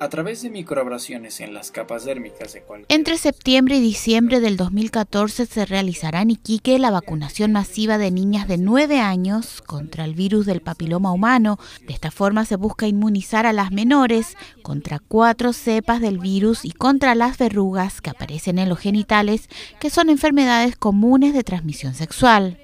a través de microabrasiones en las capas dérmicas Entre septiembre y diciembre del 2014 se realizará en Iquique la vacunación masiva de niñas de 9 años contra el virus del papiloma humano. De esta forma se busca inmunizar a las menores contra cuatro cepas del virus y contra las verrugas que aparecen en los genitales, que son enfermedades comunes de transmisión sexual.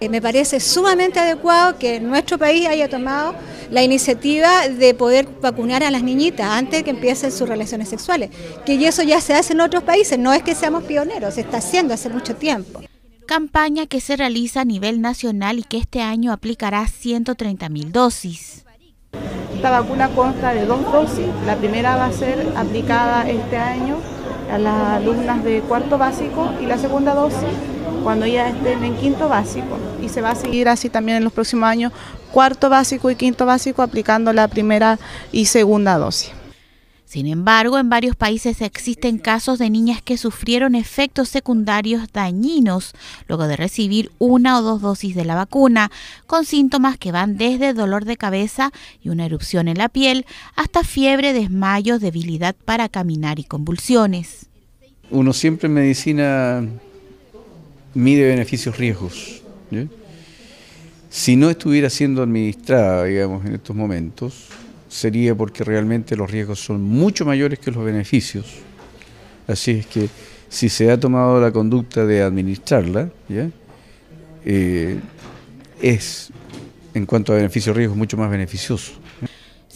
Eh, me parece sumamente adecuado que nuestro país haya tomado la iniciativa de poder vacunar a las niñitas antes de que empiecen sus relaciones sexuales, que eso ya se hace en otros países, no es que seamos pioneros, se está haciendo hace mucho tiempo campaña que se realiza a nivel nacional y que este año aplicará 130.000 dosis. Esta vacuna consta de dos dosis. La primera va a ser aplicada este año a las alumnas de cuarto básico y la segunda dosis cuando ya estén en quinto básico. Y se va a seguir así también en los próximos años, cuarto básico y quinto básico, aplicando la primera y segunda dosis. Sin embargo, en varios países existen casos de niñas que sufrieron efectos secundarios dañinos luego de recibir una o dos dosis de la vacuna, con síntomas que van desde dolor de cabeza y una erupción en la piel hasta fiebre, desmayo debilidad para caminar y convulsiones. Uno siempre en medicina mide beneficios riesgos. Si no estuviera siendo administrada, digamos, en estos momentos, sería porque realmente los riesgos son mucho mayores que los beneficios. Así es que si se ha tomado la conducta de administrarla, eh, es, en cuanto a beneficios-riesgos, mucho más beneficioso.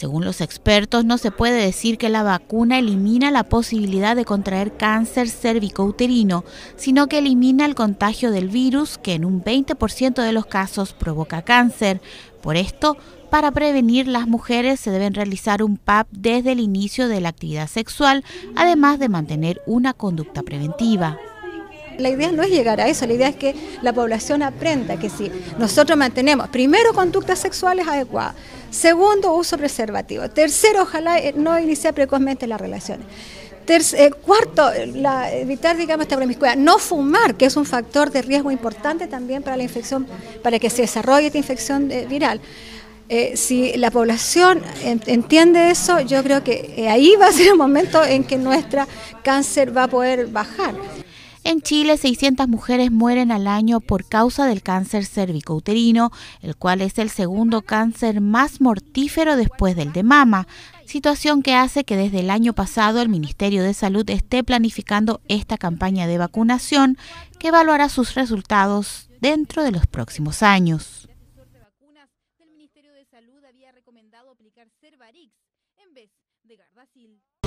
Según los expertos, no se puede decir que la vacuna elimina la posibilidad de contraer cáncer cérvico-uterino, sino que elimina el contagio del virus que en un 20% de los casos provoca cáncer. Por esto, para prevenir las mujeres se deben realizar un PAP desde el inicio de la actividad sexual, además de mantener una conducta preventiva. La idea no es llegar a eso, la idea es que la población aprenda que si nosotros mantenemos, primero, conductas sexuales adecuadas, segundo, uso preservativo, tercero, ojalá eh, no iniciar precozmente las relaciones. Eh, cuarto, eh, evitar, digamos, esta promiscuidad. No fumar, que es un factor de riesgo importante también para la infección, para que se desarrolle esta infección viral. si la población entiende eso, yo creo que ahí va a ser el momento en que nuestra cáncer va a poder bajar. En Chile, 600 mujeres mueren al año por causa del cáncer cervicouterino, el cual es el segundo cáncer más mortífero después del de mama, situación que hace que desde el año pasado el Ministerio de Salud esté planificando esta campaña de vacunación que evaluará sus resultados dentro de los próximos años. recomendado aplicar en vez de